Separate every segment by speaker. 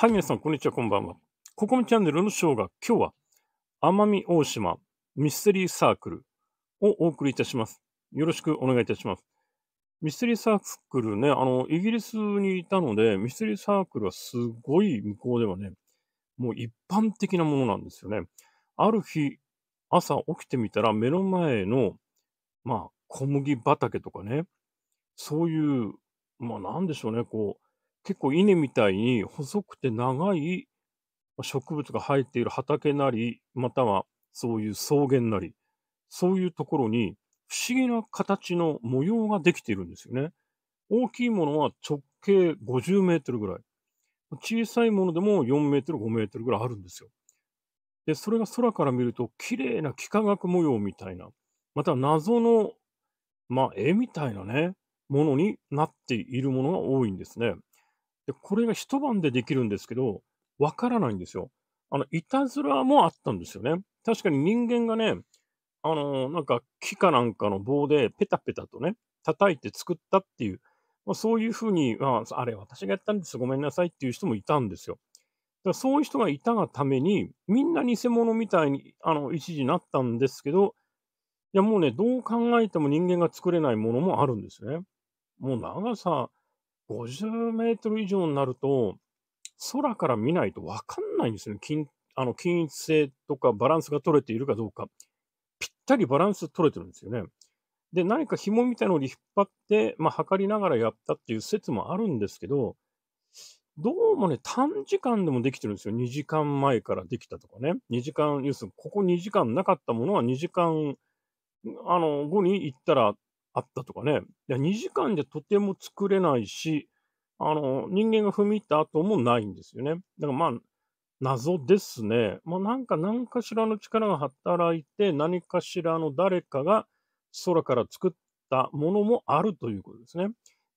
Speaker 1: はい、皆さん、こんにちは、こんばんは。ここみチャンネルのショーが今日は奄美大島ミステリーサークルをお送りいたします。よろしくお願いいたします。ミステリーサークルね、あの、イギリスにいたので、ミステリーサークルはすごい向こうではね、もう一般的なものなんですよね。ある日、朝起きてみたら目の前の、まあ、小麦畑とかね、そういう、まあ、なんでしょうね、こう、結構稲みたいに細くて長い植物が生えている畑なり、またはそういう草原なり、そういうところに不思議な形の模様ができているんですよね。大きいものは直径50メートルぐらい。小さいものでも4メートル、5メートルぐらいあるんですよ。で、それが空から見ると綺麗な幾何学模様みたいな、また謎の、まあ、絵みたいなね、ものになっているものが多いんですね。で、これが一晩でできるんですけど、わからないんですよ。あの、いたずらもあったんですよね。確かに人間がね、あのー、なんか木かなんかの棒でペタペタとね、叩いて作ったっていう、まあ、そういうふうに、まあ、あれ私がやったんですごめんなさいっていう人もいたんですよ。だからそういう人がいたがために、みんな偽物みたいに、あの、一時なったんですけど、いやもうね、どう考えても人間が作れないものもあるんですね。もう長さ、50メートル以上になると、空から見ないとわかんないんですよね。均あの均一性とかバランスが取れているかどうか。ぴったりバランス取れてるんですよね。で、何か紐みたいなのに引っ張って、まあ、測りながらやったっていう説もあるんですけど、どうもね、短時間でもできてるんですよ。2時間前からできたとかね。2時間、要するに、ここ2時間なかったものは2時間、あの、後に行ったらあったとかね。2時間じゃとても作れないし、あの、人間が踏み入った後もないんですよね。だからまあ、謎ですね。まあなんか何かしらの力が働いて、何かしらの誰かが空から作ったものもあるということですね。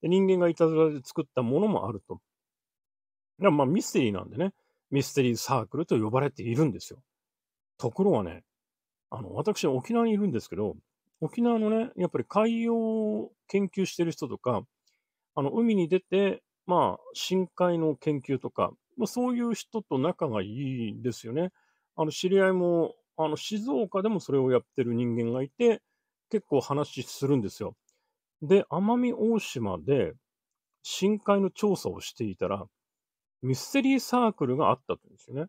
Speaker 1: で人間がいたずらで作ったものもあると。だからまあミステリーなんでね、ミステリーサークルと呼ばれているんですよ。ところがね、あの、私沖縄にいるんですけど、沖縄のね、やっぱり海洋を研究してる人とか、あの、海に出て、まあ、深海の研究とか、まあ、そういう人と仲がいいんですよね。あの、知り合いも、あの、静岡でもそれをやってる人間がいて、結構話するんですよ。で、奄美大島で深海の調査をしていたら、ミステリーサークルがあったんですよね。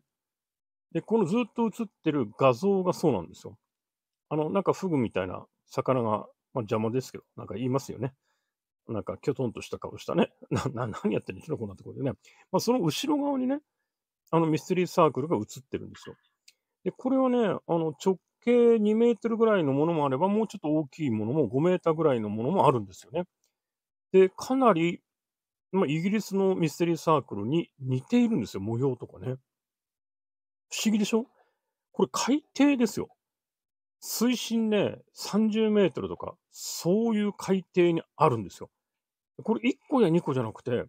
Speaker 1: で、このずっと映ってる画像がそうなんですよ。あの、なんかフグみたいな魚が、まあ、邪魔ですけど、なんか言いますよね。なんか、きょとんとした顔したね。な、な、何やってんのひろこなところでね。まあ、その後ろ側にね、あのミステリーサークルが映ってるんですよ。で、これはね、あの、直径2メートルぐらいのものもあれば、もうちょっと大きいものも5メーターぐらいのものもあるんですよね。で、かなり、まあ、イギリスのミステリーサークルに似ているんですよ、模様とかね。不思議でしょこれ海底ですよ。水深ね、30メートルとか、そういう海底にあるんですよ。これ1個や2個じゃなくて、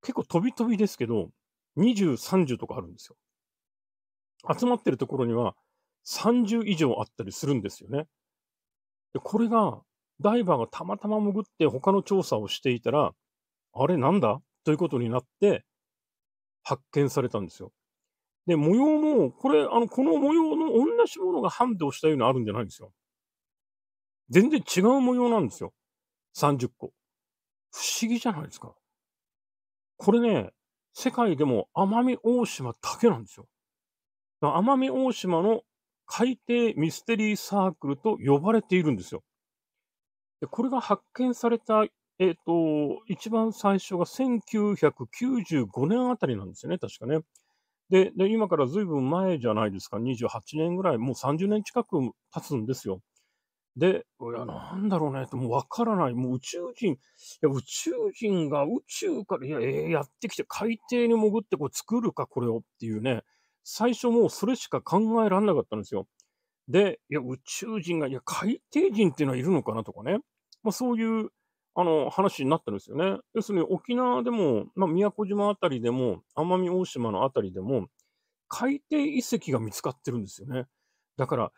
Speaker 1: 結構飛び飛びですけど、20、30とかあるんですよ。集まってるところには30以上あったりするんですよね。でこれが、ダイバーがたまたま潜って他の調査をしていたら、あれなんだということになって、発見されたんですよ。で、模様も、これ、あの、この模様の同じものがハンデをしたようなあるんじゃないんですよ。全然違う模様なんですよ。30個。不思議じゃないですか。これね、世界でも奄美大島だけなんですよ。奄美大島の海底ミステリーサークルと呼ばれているんですよ。でこれが発見された、えっ、ー、と、一番最初が1995年あたりなんですよね、確かね。で、で今からずいぶん前じゃないですか、28年ぐらい、もう30年近く経つんですよ。で、いや、なんだろうねって、もうわからない。もう宇宙人、いや、宇宙人が宇宙から、いや、えー、やってきて、海底に潜ってこ作るか、これをっていうね、最初もうそれしか考えられなかったんですよ。で、いや、宇宙人が、いや、海底人っていうのはいるのかなとかね、まあ、そういうあの、話になってるんですよね。要するに沖縄でも、まあ、宮古島あたりでも、奄美大島のあたりでも、海底遺跡が見つかってるんですよね。だから、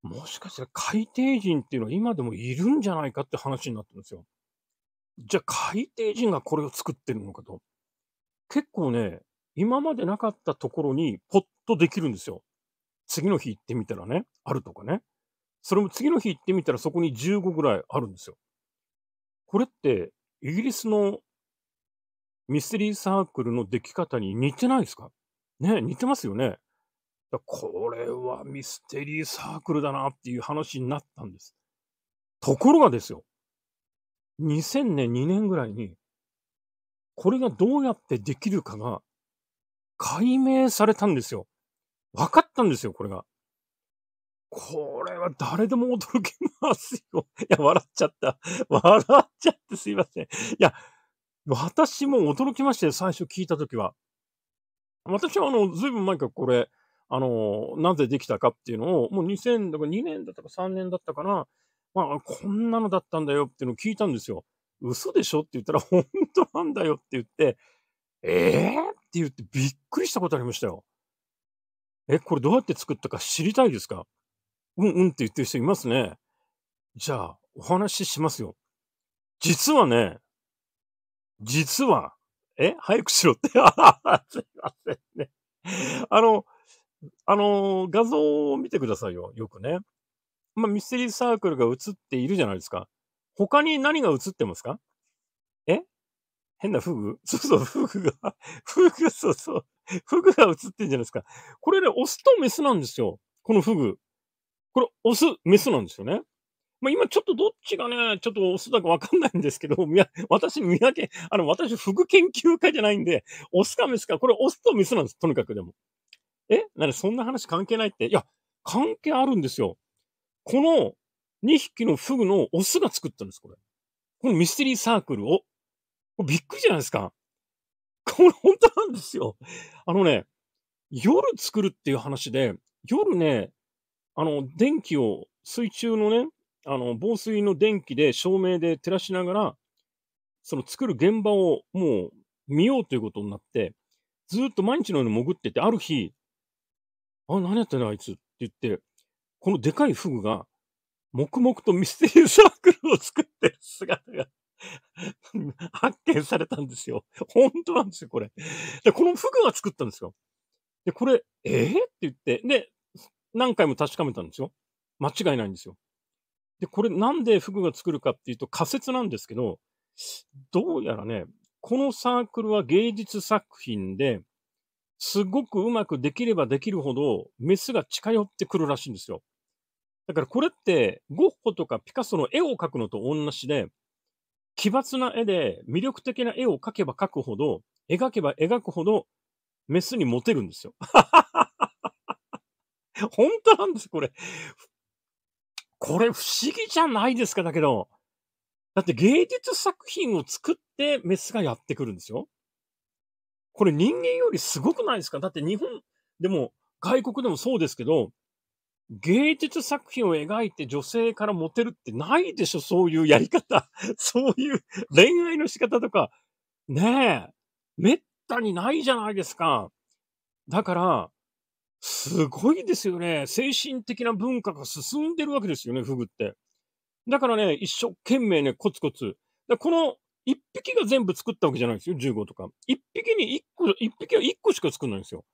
Speaker 1: もしかしたら海底人っていうのは今でもいるんじゃないかって話になってるんですよ。じゃあ海底人がこれを作ってるのかと。結構ね、今までなかったところにポッとできるんですよ。次の日行ってみたらね、あるとかね。それも次の日行ってみたらそこに15ぐらいあるんですよ。これってイギリスのミステリーサークルのでき方に似てないですかね、似てますよね。これはミステリーサークルだなっていう話になったんです。ところがですよ、2000年、2年ぐらいに、これがどうやってできるかが解明されたんですよ。分かったんですよ、これが。これは誰でも驚きますよ。いや、笑っちゃった。笑っちゃってすいません。いや、私も驚きまして、最初聞いたときは。私は、あの、ずいぶん前からこれ、あの、なぜできたかっていうのを、もう2000、だから2年だったか3年だったかな、まあ、こんなのだったんだよっていうのを聞いたんですよ。嘘でしょって言ったら、本当なんだよって言って、えぇ、ー、って言ってびっくりしたことありましたよ。え、これどうやって作ったか知りたいですかうんうんって言ってる人いますね。じゃあ、お話ししますよ。実はね、実は、え早くしろって。すいませんね。あの、あの、画像を見てくださいよ。よくね。まあ、ミステリーサークルが映っているじゃないですか。他に何が映ってますかえ変なフグ そうそう、フグが、フグ、そうそう、フグが映ってんじゃないですか。これね、オスとメスなんですよ。このフグ。これ、オス、メスなんですよね。まあ、今ちょっとどっちがね、ちょっとオスだかわかんないんですけど、や、私、見分け、あの、私、服研究家じゃないんで、オスかメスか、これオスとメスなんです、とにかくでも。えなに、そんな話関係ないって。いや、関係あるんですよ。この2匹のフグのオスが作ったんです、これ。このミステリーサークルを。びっくりじゃないですか。これ本当なんですよ。あのね、夜作るっていう話で、夜ね、あの、電気を水中のね、あの、防水の電気で照明で照らしながら、その作る現場をもう見ようということになって、ずっと毎日のように潜ってて、ある日、あ、何やってんだあいつって言って、このでかいフグが、黙々とミステリーサークルを作ってる姿が 発見されたんですよ。本当なんですよ、これ。で、このフグが作ったんですよ。で、これ、えー、って言って、で、何回も確かめたんですよ。間違いないんですよ。で、これなんでフグが作るかっていうと仮説なんですけど、どうやらね、このサークルは芸術作品で、すごくうまくできればできるほど、メスが近寄ってくるらしいんですよ。だからこれって、ゴッホとかピカソの絵を描くのと同じで、奇抜な絵で魅力的な絵を描けば描くほど、描けば描くほど、メスにモテるんですよ。本当なんです、これ。これ不思議じゃないですか、だけど。だって芸術作品を作ってメスがやってくるんですよ。これ人間よりすごくないですかだって日本でも外国でもそうですけど、芸術作品を描いて女性からモテるってないでしょそういうやり方。そういう恋愛の仕方とか。ねえ。めったにないじゃないですか。だから、すごいですよね。精神的な文化が進んでるわけですよね、フグって。だからね、一生懸命ね、コツコツ。この一匹が全部作ったわけじゃないんですよ、15とか。一匹に一個、一匹は一個しか作んないんですよ。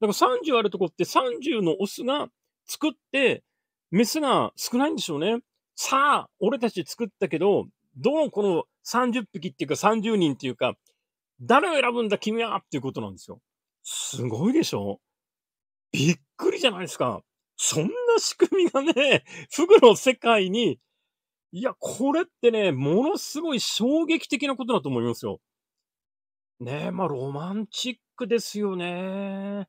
Speaker 1: だから30あるとこって30のオスが作って、メスが少ないんでしょうね。さあ、俺たち作ったけど、どのこの30匹っていうか30人っていうか、誰を選ぶんだ君はっていうことなんですよ。すごいでしょびっくりじゃないですか。そんな仕組みがね、フグの世界に、いや、これってね、ものすごい衝撃的なことだと思いますよ。ねえ、まあ、ロマンチックですよね。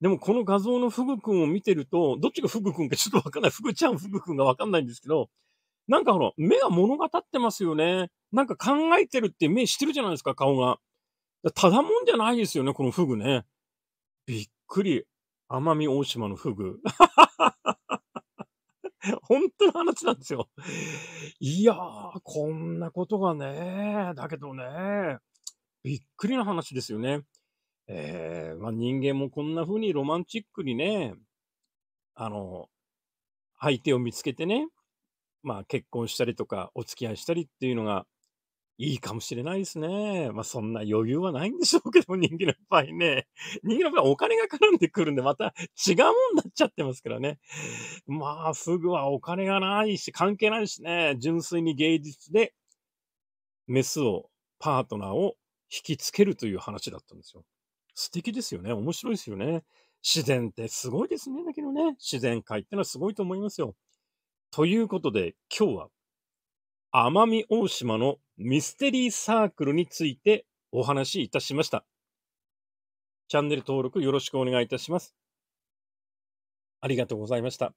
Speaker 1: でも、この画像のフグ君を見てると、どっちがフグ君かちょっとわかんない。フグちゃん、フグ君がわかんないんですけど、なんかほら、目が物語ってますよね。なんか考えてるって目してるじゃないですか、顔が。ただもんじゃないですよね、このフグね。びっくり。奄美大島のフグ。本当の話なんですよ。いやー、こんなことがね、だけどね、びっくりな話ですよね。えー、まあ、人間もこんな風にロマンチックにね、あの、相手を見つけてね、まあ結婚したりとか、お付き合いしたりっていうのが、いいかもしれないですね。まあ、そんな余裕はないんでしょうけど、人気の場合ね。人気の場合お金が絡んでくるんで、また違うもんなっちゃってますからね。まあ、フグはお金がないし、関係ないしね。純粋に芸術で、メスを、パートナーを引きつけるという話だったんですよ。素敵ですよね。面白いですよね。自然ってすごいですね。だけどね、自然界ってのはすごいと思いますよ。ということで、今日は奄美大島のミステリーサークルについてお話しいたしました。チャンネル登録よろしくお願いいたします。ありがとうございました。